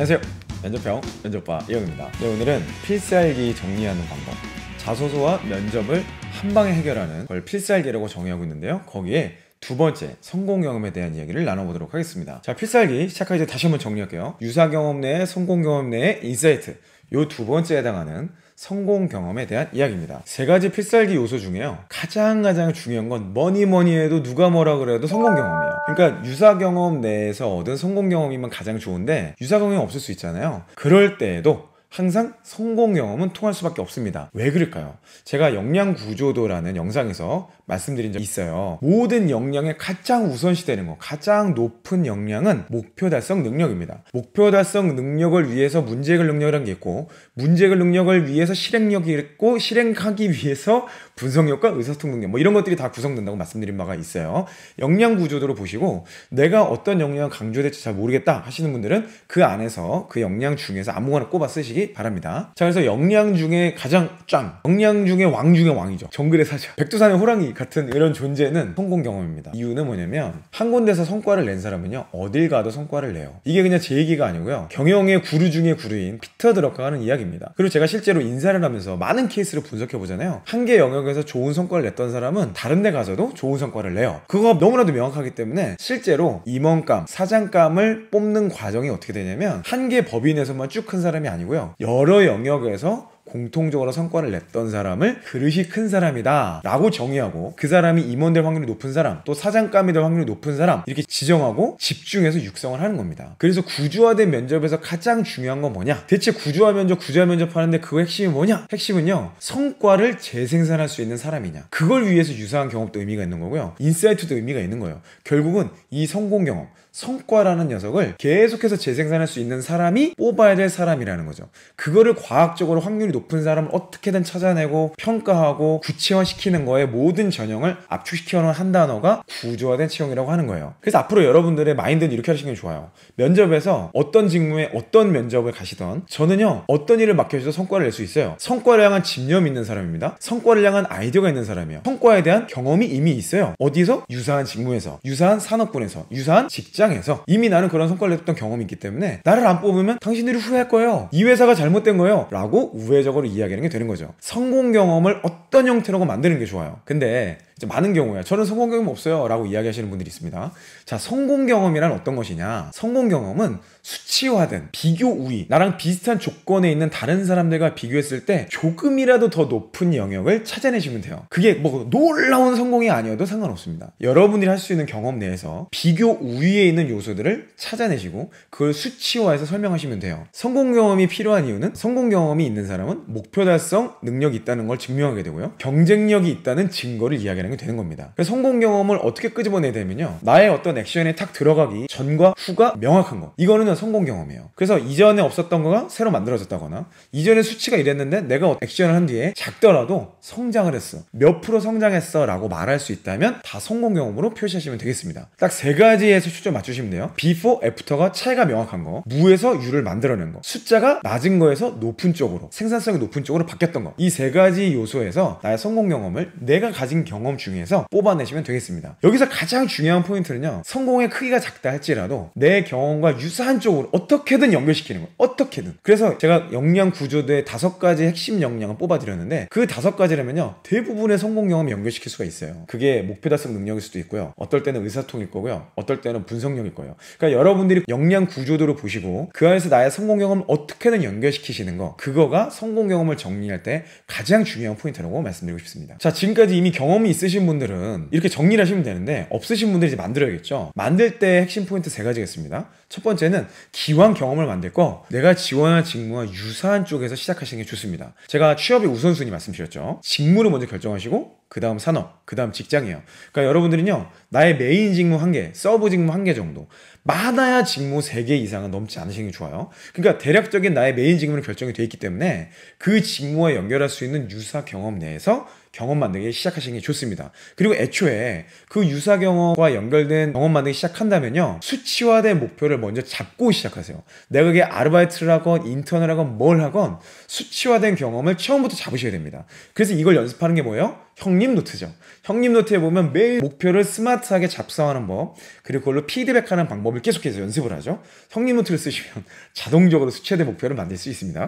안녕하세요 면접형 면접바 이영입니다 네, 오늘은 필살기 정리하는 방법 자소서와 면접을 한 방에 해결하는 걸 필살기라고 정의하고 있는데요 거기에 두 번째 성공 경험에 대한 이야기를 나눠보도록 하겠습니다 자 필살기 시작하기 전 다시 한번 정리할게요 유사 경험 내 성공 경험 내 인사이트 요 두 번째에 해당하는 성공 경험에 대한 이야기입니다. 세 가지 필살기 요소 중에요. 가장 가장 중요한 건 뭐니 뭐니 해도 누가 뭐라 그래도 성공 경험이에요. 그러니까 유사 경험 내에서 얻은 성공 경험이면 가장 좋은데 유사 경험이 없을 수 있잖아요. 그럴 때에도 항상 성공 경험은 통할 수밖에 없습니다. 왜 그럴까요? 제가 역량 구조도라는 영상에서 말씀드린 적 있어요. 모든 역량의 가장 우선시되는 거, 가장 높은 역량은 목표 달성 능력입니다. 목표 달성 능력을 위해서 문제 해결 능력이라는 게 있고, 문제 해결 능력을 위해서 실행력이 있고, 실행하기 위해서 분석력과 의사소통 능력, 뭐 이런 것들이 다 구성된다고 말씀드린 바가 있어요. 역량 구조도로 보시고, 내가 어떤 역량 을 강조될지 잘 모르겠다 하시는 분들은 그 안에서 그 역량 중에서 아무거나 꼽아 쓰시기 바랍니다. 자, 그래서 역량 중에 가장 짱, 역량 중에 왕 중에 왕이죠. 정글의 사자, 백두산의 호랑이 같은 이런 존재는 성공 경험입니다. 이유는 뭐냐면 한 군데서 성과를 낸 사람은요 어딜 가도 성과를 내요. 이게 그냥 제 얘기가 아니고요 경영의 구루 중의 구루인 피터 드럭커가는 이야기입니다. 그리고 제가 실제로 인사를 하면서 많은 케이스를 분석해 보잖아요. 한 개 영역에서 좋은 성과를 냈던 사람은 다른 데 가서도 좋은 성과를 내요. 그거 너무나도 명확하기 때문에 실제로 임원감, 사장감을 뽑는 과정이 어떻게 되냐면 한 개 법인에서만 쭉 큰 사람이 아니고요 여러 영역에서 공통적으로 성과를 냈던 사람을 그릇이 큰 사람이다 라고 정의하고 그 사람이 임원 될 확률이 높은 사람 또 사장감이 될 확률이 높은 사람 이렇게 지정하고 집중해서 육성을 하는 겁니다 그래서 구조화된 면접에서 가장 중요한 건 뭐냐 대체 구조화 면접 구조화 면접 하는데 그 핵심이 뭐냐 핵심은요 성과를 재생산할 수 있는 사람이냐 그걸 위해서 유사한 경험도 의미가 있는 거고요 인사이트도 의미가 있는 거예요 결국은 이 성공 경험 성과라는 녀석을 계속해서 재생산할 수 있는 사람이 뽑아야 될 사람이라는 거죠. 그거를 과학적으로 확률이 높은 사람을 어떻게든 찾아내고 평가하고 구체화시키는 거에 모든 전형을 압축시켜 놓은 한 단어가 구조화된 채용이라고 하는 거예요. 그래서 앞으로 여러분들의 마인드는 이렇게 하시는 게 좋아요. 면접에서 어떤 직무에 어떤 면접을 가시던 저는요 어떤 일을 맡겨줘도 성과를 낼 수 있어요. 성과를 향한 집념이 있는 사람입니다. 성과를 향한 아이디어가 있는 사람이에요. 성과에 대한 경험이 이미 있어요. 어디서? 유사한 직무에서, 유사한 산업군에서, 유사한 직장 시장에서 이미 나는 그런 성과를 냈던 경험이 있기 때문에 나를 안 뽑으면 당신들이 후회할 거예요. 이 회사가 잘못된 거예요. 라고 우회적으로 이야기하는 게 되는 거죠. 성공 경험을 어떤 형태로 만드는 게 좋아요. 근데 많은 경우에 저는 성공 경험 없어요 라고 이야기하시는 분들이 있습니다. 자, 성공 경험이란 어떤 것이냐? 성공 경험은 수치화된 비교 우위, 나랑 비슷한 조건에 있는 다른 사람들과 비교했을 때 조금이라도 더 높은 영역을 찾아내시면 돼요. 그게 뭐 놀라운 성공이 아니어도 상관없습니다. 여러분들이 할 수 있는 경험 내에서 비교 우위에 있는 요소들을 찾아내시고 그걸 수치화해서 설명하시면 돼요. 성공 경험이 필요한 이유는 성공 경험이 있는 사람은 목표 달성 능력이 있다는 걸 증명하게 되고요. 경쟁력이 있다는 증거를 이야기하는 되는 게 되는 겁니다. 그래서 성공 경험을 어떻게 끄집어내야 되면요. 나의 어떤 액션에 탁 들어가기 전과 후가 명확한 거. 이거는 성공 경험이에요. 그래서 이전에 없었던 거가 새로 만들어졌다거나 이전에 수치가 이랬는데 내가 액션을 한 뒤에 작더라도 성장을 했어. 몇 프로 성장했어 라고 말할 수 있다면 다 성공 경험으로 표시하시면 되겠습니다. 딱 세 가지에서 초점 맞추시면 돼요. 비포 애프터가 차이가 명확한 거. 무에서 유를 만들어낸 거. 숫자가 낮은 거에서 높은 쪽으로 생산성이 높은 쪽으로 바뀌었던 거. 이 세 가지 요소에서 나의 성공 경험을 내가 가진 경험 중에서 뽑아내시면 되겠습니다. 여기서 가장 중요한 포인트는요. 성공의 크기가 작다 할지라도 내 경험과 유사한 쪽으로 어떻게든 연결시키는 거예요. 어떻게든. 그래서 제가 역량 구조대의 다섯 가지 핵심 역량을 뽑아드렸는데 그 다섯 가지라면요. 대부분의 성공 경험에 연결시킬 수가 있어요. 그게 목표 달성 능력일 수도 있고요. 어떨 때는 의사통일 소 거고요. 어떨 때는 분석력일 거예요. 그러니까 여러분들이 역량 구조도로 보시고 그 안에서 나의 성공 경험을 어떻게든 연결시키시는 거 그거가 성공 경험을 정리할 때 가장 중요한 포인트라고 말씀드리고 싶습니다. 자 지금까지 이미 경험이 있으신 있으신 분들은 이렇게 정리를 하시면 되는데 없으신 분들이 이제 만들어야겠죠. 만들 때 핵심 포인트 세 가지가 있습니다. 첫 번째는 기왕 경험을 만들 거 내가 지원한 직무와 유사한 쪽에서 시작하시는 게 좋습니다. 제가 취업의 우선순위 말씀드렸죠. 직무를 먼저 결정하시고 그 다음 산업, 그 다음 직장이에요. 그러니까 여러분들은요, 나의 메인 직무 한 개, 서브 직무 한 개 정도, 많아야 직무 3개 이상은 넘지 않으시는 게 좋아요. 그러니까 대략적인 나의 메인 직무는 결정이 돼 있기 때문에 그 직무와 연결할 수 있는 유사 경험 내에서 경험 만들기 시작하시는 게 좋습니다. 그리고 애초에 그 유사 경험과 연결된 경험 만들기 시작한다면요. 수치화된 목표를 먼저 잡고 시작하세요. 내가 그게 아르바이트를 하건 인턴을 하건 뭘 하건 수치화된 경험을 처음부터 잡으셔야 됩니다. 그래서 이걸 연습하는 게 뭐예요? 형님 노트죠. 형님 노트에 보면 매일 목표를 스마트하게 작성하는 법, 그리고 그걸로 피드백하는 방법을 계속해서 연습을 하죠. 형님 노트를 쓰시면 자동적으로 수치화된 목표를 만들 수 있습니다.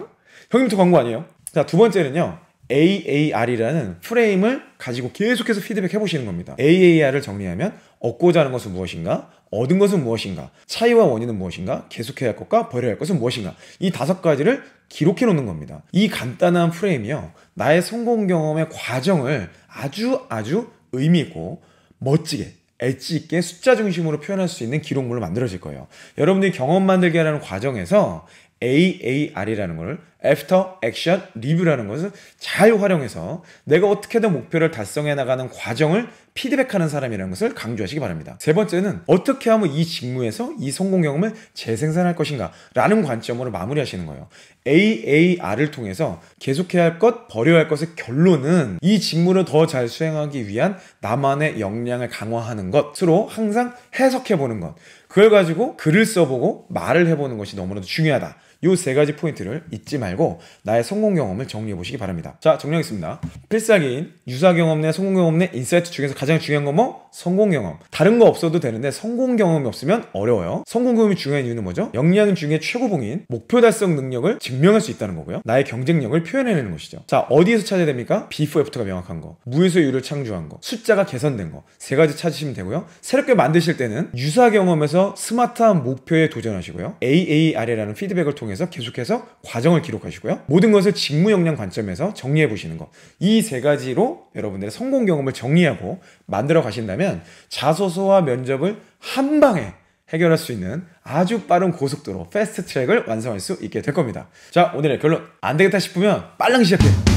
형님 노트 광고 아니에요? 자, 두 번째는요. AAR이라는 프레임을 가지고 계속해서 피드백 해보시는 겁니다. AAR을 정리하면 얻고자 하는 것은 무엇인가? 얻은 것은 무엇인가? 차이와 원인은 무엇인가? 계속해야 할 것과 버려야 할 것은 무엇인가? 이 다섯 가지를 기록해 놓는 겁니다. 이 간단한 프레임이요. 나의 성공 경험의 과정을 아주 아주 의미있고 멋지게 엣지 있게 숫자 중심으로 표현할 수 있는 기록물로 만들어질 거예요. 여러분들이 경험 만들기 라는 과정에서 AAR이라는 것을 After Action Review라는 것을 잘 활용해서 내가 어떻게든 목표를 달성해 나가는 과정을 피드백하는 사람이라는 것을 강조하시기 바랍니다. 세 번째는 어떻게 하면 이 직무에서 이 성공 경험을 재생산할 것인가 라는 관점으로 마무리하시는 거예요. AAR을 통해서 계속해야 할 것, 버려야 할 것의 결론은 이 직무를 더 잘 수행하기 위한 나만의 역량을 강화하는 것으로 항상 해석해 보는 것. 그걸 가지고 글을 써보고 말을 해보는 것이 너무나도 중요하다. 이세 가지 포인트를 잊지 말고 나의 성공 경험을 정리해 보시기 바랍니다. 자, 정리하겠습니다. 필살기인 유사 경험 내 성공 경험 내 인사이트 중에서 가장 중요한 건 뭐? 성공 경험. 다른 거 없어도 되는데 성공 경험이 없으면 어려워요. 성공 경험이 중요한 이유는 뭐죠? 역량 중에 최고봉인 목표 달성 능력을 증명할 수 있다는 거고요. 나의 경쟁력을 표현해내는 것이죠. 자, 어디에서 찾아야 됩니까? 비포 애프터가 명확한 거. 무에서 유를 창조한 거. 숫자가 개선된 거. 세 가지 찾으시면 되고요. 새롭게 만드실 때는 유사 경험에서 스마트한 목표에 도전하시고요. AAR이라는 피드백을 통해서 계속해서 과정을 기록하시고요. 모든 것을 직무 역량 관점에서 정리해 보시는 거. 이 이세 가지로 여러분들의 성공 경험을 정리하고 만들어 가신다면 자소서와 면접을 한 방에 해결할 수 있는 아주 빠른 고속도로 패스트 트랙을 완성할 수 있게 될 겁니다. 자, 오늘의 결론 안 되겠다 싶으면 빨랑 시작해요.